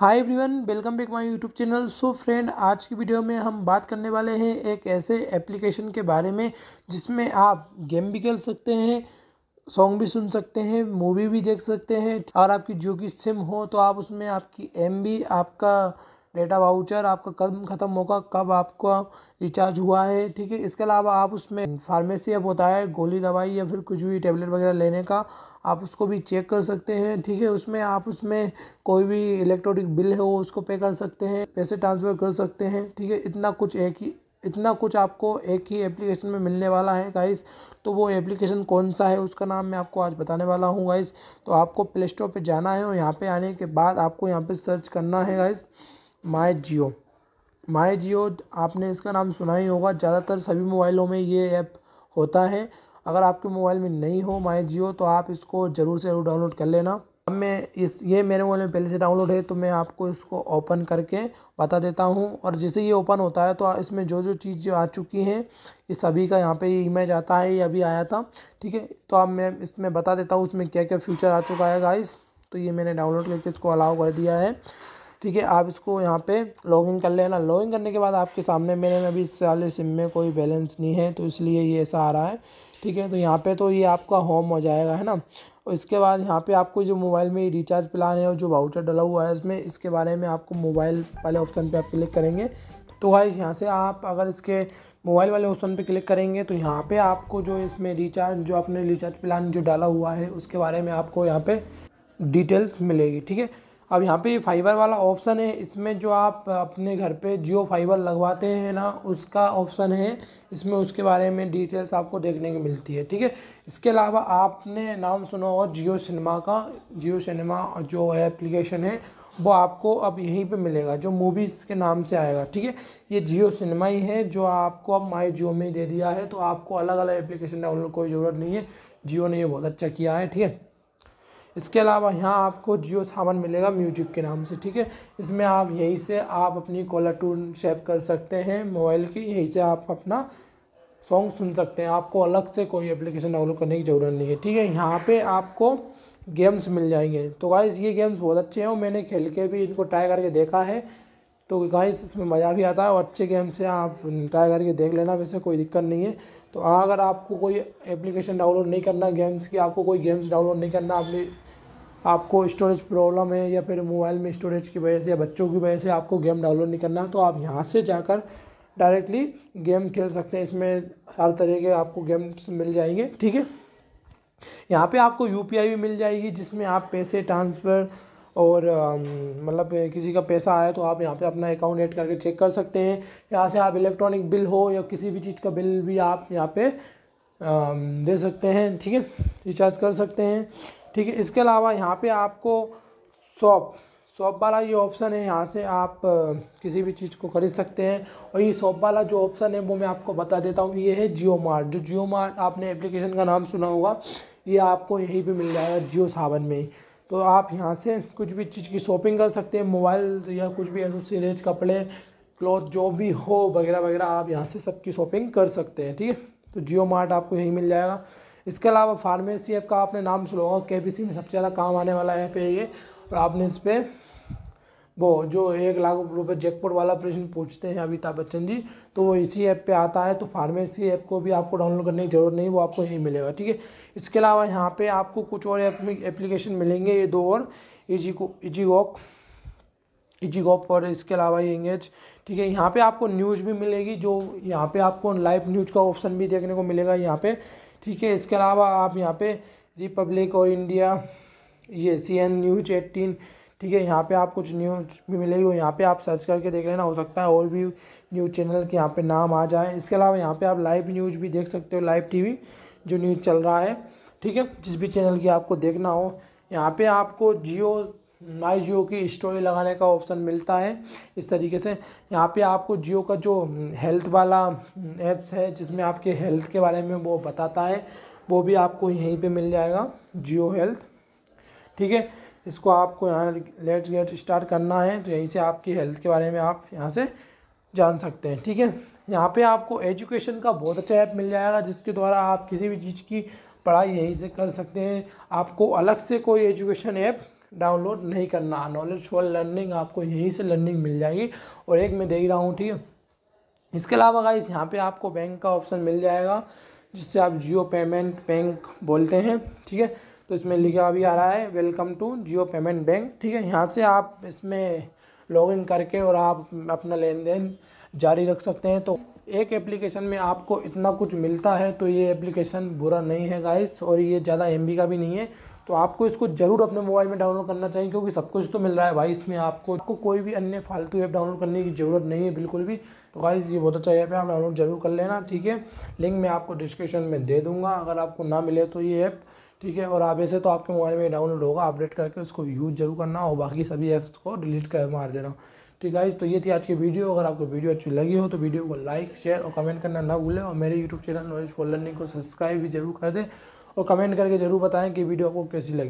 hi everyone welcome back my YouTube channel so friend आज की video में हम बात करने वाले हैं एक ऐसे एप्लीकेशन के बारे में जिसमें आप गेम भी खेल सकते हैं सॉन्ग भी सुन सकते हैं मूवी भी देख सकते हैं और आपकी जो कि सिम हो तो आप उसमें आपकी एम आपका डेटा वाउचर आपका कब ख़त्म होगा कब आपका रिचार्ज हुआ है ठीक है इसके अलावा आप उसमें फार्मेसी ऐप होता है गोली दवाई या फिर कुछ भी टेबलेट वगैरह लेने का आप उसको भी चेक कर सकते हैं ठीक है उसमें आप उसमें कोई भी इलेक्ट्रॉनिक बिल है वो उसको पे कर सकते हैं पैसे ट्रांसफ़र कर सकते हैं ठीक है इतना कुछ एक ही इतना कुछ आपको एक ही एप्लीकेशन में मिलने वाला है गाइस तो वो एप्लीकेशन कौन सा है उसका नाम मैं आपको आज बताने वाला हूँ गाइस तो आपको प्ले स्टोर पर जाना है और यहाँ पर आने के बाद आपको यहाँ पर सर्च करना है गाइस माई जियो माई जियो आपने इसका नाम सुना ही होगा ज़्यादातर सभी मोबाइलों में ये ऐप होता है अगर आपके मोबाइल में नहीं हो माई जियो तो आप इसको ज़रूर से ज़रूर डाउनलोड कर लेना अब मैं इस ये मेरे मोबाइल में पहले से डाउनलोड है तो मैं आपको इसको ओपन करके बता देता हूँ और जैसे ये ओपन होता है तो इसमें जो जो चीज़ जो आ चुकी हैं ये सभी का यहाँ पे ये इमेज आता है ये अभी आया था ठीक है तो अब मैं इसमें बता देता हूँ उसमें क्या क्या फ्यूचर आ चुका है गाइस तो ये मैंने डाउनलोड करके इसको अलाउ कर दिया है ठीक है आप इसको यहाँ पे लॉगिन कर लेना लॉगिन करने के बाद आपके सामने मेरे में अभी इस वाले सिम में कोई बैलेंस नहीं है तो इसलिए ये ऐसा आ रहा है ठीक है तो यहाँ पे तो ये आपका होम हो जाएगा है ना और इसके बाद यहाँ पे आपको जो मोबाइल में रिचार्ज प्लान है और जो वाउचर डला हुआ है इसमें इसके बारे में आपको मोबाइल वाले ऑप्शन पर आप क्लिक करेंगे तो भाई यहाँ से आप अगर इसके मोबाइल वाले ऑप्शन पे क्लिक करेंगे तो यहाँ पे आपको जो इसमें रिचार्ज जो आपने रिचार्ज प्लान जो डाला हुआ है उसके बारे में आपको यहाँ पे डिटेल्स मिलेगी ठीक है अब यहाँ पे फाइबर वाला ऑप्शन है इसमें जो आप अपने घर पे जियो फाइबर लगवाते हैं ना उसका ऑप्शन है इसमें उसके बारे में डिटेल्स आपको देखने को मिलती है ठीक है इसके अलावा आपने नाम सुना होगा जियो सिनेमा का जियो सिनेमा जो एप्लीकेशन है वो आपको अब यहीं पे मिलेगा जो मूवीज़ के नाम से आएगा ठीक है ये जियो सिनेमा ही है जो आपको अब माई जियो में दे दिया है तो आपको अलग अलग एप्लीकेशन डाउनलोड कोई ज़रूरत नहीं है जियो ने ये बहुत अच्छा किया है ठीक है इसके अलावा यहाँ आपको जियो सावन मिलेगा म्यूजिक के नाम से ठीक है इसमें आप यहीं से आप अपनी कॉलर टून सेव कर सकते हैं मोबाइल की यहीं से आप अपना सॉन्ग सुन सकते हैं आपको अलग से कोई एप्लीकेशन डाउनलोड करने की ज़रूरत नहीं है ठीक है यहाँ पे आपको गेम्स मिल जाएंगे तो गाइस ये गेम्स बहुत अच्छे हैं और मैंने खेल के भी इनको ट्राई करके देखा है तो गाइस इसमें मज़ा भी आता है और अच्छे गेम्स हैं आप ट्राई करके देख लेना वैसे कोई दिक्कत नहीं है तो अगर आपको कोई एप्लीकेशन डाउनलोड नहीं करना गेम्स की आपको कोई गेम्स डाउनलोड नहीं करना अपनी आपको स्टोरेज प्रॉब्लम है या फिर मोबाइल में स्टोरेज की वजह से या बच्चों की वजह से आपको गेम डाउनलोड नहीं करना तो आप यहाँ से जाकर डायरेक्टली गेम खेल सकते हैं इसमें हर तरह के आपको गेम्स मिल जाएंगे ठीक है यहाँ पे आपको यू भी मिल जाएगी जिसमें आप पैसे ट्रांसफ़र और मतलब किसी का पैसा आया तो आप यहाँ पे अपना अकाउंट ऐड करके चेक कर सकते हैं यहाँ से आप इलेक्ट्रॉनिक बिल हो या किसी भी चीज़ का बिल भी आप यहाँ पे दे सकते हैं ठीक है रिचार्ज कर सकते हैं ठीक है इसके अलावा यहाँ पे आपको शॉप शॉप वाला ये ऑप्शन है यहाँ से आप किसी भी चीज़ को खरीद सकते हैं और ये शॉप वाला जो ऑप्शन है वो मैं आपको बता देता हूँ ये है जियो मार्ट जो जियो मार्ट आपने एप्लीकेशन का नाम सुना होगा ये आपको यहीं पे मिल जाएगा जियो सावन में ही तो आप यहाँ से कुछ भी चीज़ की शॉपिंग कर सकते हैं मोबाइल या कुछ भी एसोसीज कपड़े क्लॉथ जो भी हो वगैरह वगैरह आप यहाँ से सबकी शॉपिंग कर सकते हैं ठीक है तो जियो मार्ट आपको यहीं मिल जाएगा इसके अलावा फार्मेसी ऐप का आपने नाम सुना होगा के में सबसे ज़्यादा काम आने वाला ऐप है ये और आपने इस पर वो जो एक लाख रुपए जैकपॉट वाला प्रश्न पूछते हैं अमिताभ बच्चन जी तो वो इसी ऐप पे आता है तो फार्मेसी ऐप को भी आपको डाउनलोड करने की ज़रूरत नहीं वो आपको यहीं मिलेगा ठीक है इसके अलावा यहाँ पे आपको कुछ और एप्लीकेशन मिलेंगे ये दो और इजी को इजी वॉक इजी गॉप और इसके अलावा ये इंगेज ठीक है यहाँ पे आपको न्यूज़ भी मिलेगी जो यहाँ पे आपको लाइव न्यूज़ का ऑप्शन भी देखने को मिलेगा यहाँ पे ठीक है इसके अलावा आप यहाँ पे रिपब्लिक और इंडिया ये सी एन न्यूज एट्टीन ठीक है यहाँ पे आप कुछ न्यूज भी मिलेगी और यहाँ पे आप सर्च करके देख लेना हो सकता है और भी न्यूज़ चैनल के यहाँ पे नाम आ जाए इसके अलावा यहाँ पे आप लाइव न्यूज़ भी देख सकते हो लाइव टीवी जो न्यूज़ चल रहा है ठीक है जिस भी चैनल की आपको देखना हो यहाँ पे आपको जियो माई जियो की स्टोरी लगाने का ऑप्शन मिलता है इस तरीके से यहाँ पे आपको जियो का जो हेल्थ वाला ऐप्स है जिसमें आपके हेल्थ के बारे में वो बताता है वो भी आपको यहीं पे मिल जाएगा जियो हेल्थ ठीक है इसको आपको यहाँ लेट गेट स्टार्ट करना है तो यहीं से आपकी हेल्थ के बारे में आप यहाँ से जान सकते हैं ठीक है यहाँ पे आपको एजुकेशन का बहुत अच्छा ऐप मिल जाएगा जिसके द्वारा आप किसी भी चीज़ की पढ़ाई यहीं से कर सकते हैं आपको अलग से कोई एजुकेशन ऐप डाउनलोड नहीं करना नॉलेज फॉर लर्निंग आपको यहीं से लर्निंग मिल जाएगी और एक मैं दे ही रहा हूँ ठीक है इसके अलावा गाइस यहाँ पे आपको बैंक का ऑप्शन मिल जाएगा जिससे आप जियो पेमेंट बैंक बोलते हैं ठीक है तो इसमें लिखा अभी आ रहा है welcome to Jio payment bank ठीक है यहाँ से आप इसमें लॉग करके और आप अपना लेन देन जारी रख सकते हैं तो एक एप्लीकेशन में आपको इतना कुछ मिलता है तो ये एप्लीकेशन बुरा नहीं है गाइस और ये ज़्यादा एम का भी नहीं है तो आपको इसको ज़रूर अपने मोबाइल में डाउनलोड करना चाहिए क्योंकि सब कुछ तो मिल रहा है भाई इसमें आपको आपको कोई भी अन्य फालतू ऐप डाउनलोड करने की ज़रूरत नहीं है बिल्कुल भी तो गाइस ये बहुत अच्छा ऐप है आप डाउनलोड जरूर कर लेना ठीक है लिंक मैं आपको डिस्क्रिप्शन में दे दूँगा अगर आपको ना मिले तो ये ऐप ठीक है और आप ऐसे तो आपके मोबाइल में डाउनलोड होगा अपडेट करके उसको यूज़ जरूर करना और बाकी सभी ऐप्स को डिलीट कर मार देना ठीक है तो ये थी आज की वीडियो अगर आपको वीडियो अच्छी लगी हो तो वीडियो को लाइक शेयर और कमेंट करना ना भूलें और मेरे YouTube channel knowledge for learning को सब्सक्राइब भी जरूर कर दें और कमेंट करके जरूर बताएं कि वीडियो आपको कैसी लगी